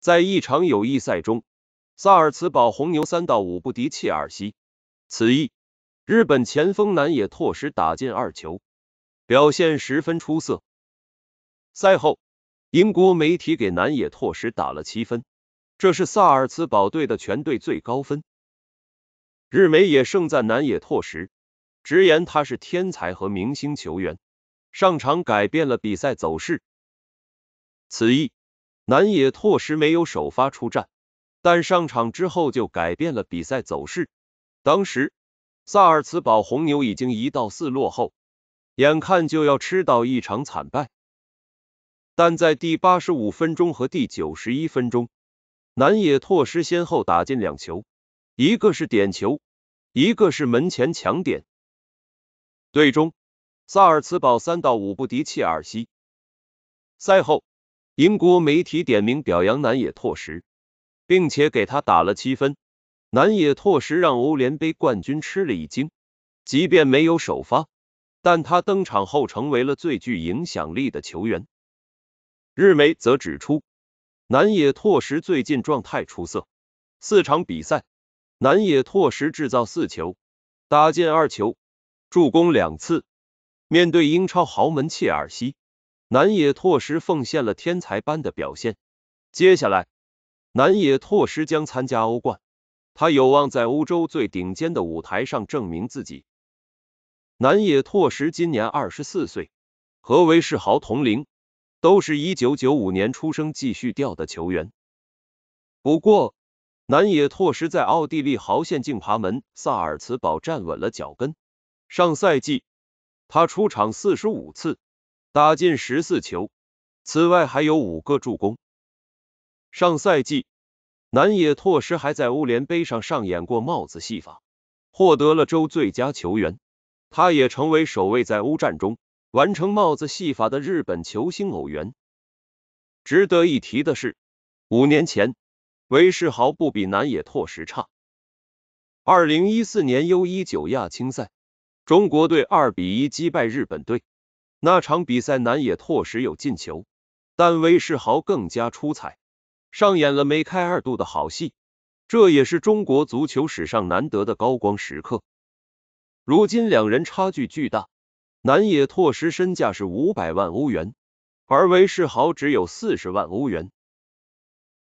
在一场友谊赛中，萨尔茨堡红牛三到五不敌切尔西。此役，日本前锋南野拓实打进二球，表现十分出色。赛后，英国媒体给南野拓实打了七分，这是萨尔茨堡队的全队最高分。日媒也盛赞南野拓实，直言他是天才和明星球员，上场改变了比赛走势。此役。南野拓实没有首发出战，但上场之后就改变了比赛走势。当时萨尔茨堡红牛已经一到四落后，眼看就要吃到一场惨败。但在第八十五分钟和第九十一分钟，南野拓实先后打进两球，一个是点球，一个是门前抢点。最终，萨尔茨堡三到五不敌切尔西。赛后。英国媒体点名表扬南野拓实，并且给他打了七分。南野拓实让欧联杯冠军吃了一惊，即便没有首发，但他登场后成为了最具影响力的球员。日媒则指出，南野拓实最近状态出色，四场比赛，南野拓实制造四球，打进二球，助攻两次。面对英超豪门切尔西。南野拓实奉献了天才般的表现。接下来，南野拓实将参加欧冠，他有望在欧洲最顶尖的舞台上证明自己。南野拓实今年二十四岁，和韦世豪同龄，都是一九九五年出生。继续调的球员。不过，南野拓实在奥地利豪县劲爬门萨尔茨堡站稳了脚跟。上赛季，他出场四十五次。打进十四球，此外还有五个助攻。上赛季，南野拓实还在欧联杯上上演过帽子戏法，获得了周最佳球员。他也成为首位在欧战中完成帽子戏法的日本球星偶员。值得一提的是，五年前，韦世豪不比南野拓实差。二零一四年 U 一九亚青赛，中国队二比一击败日本队。那场比赛，南野拓实有进球，但韦世豪更加出彩，上演了梅开二度的好戏，这也是中国足球史上难得的高光时刻。如今两人差距巨大，南野拓实身价是五百万欧元，而韦世豪只有四十万欧元。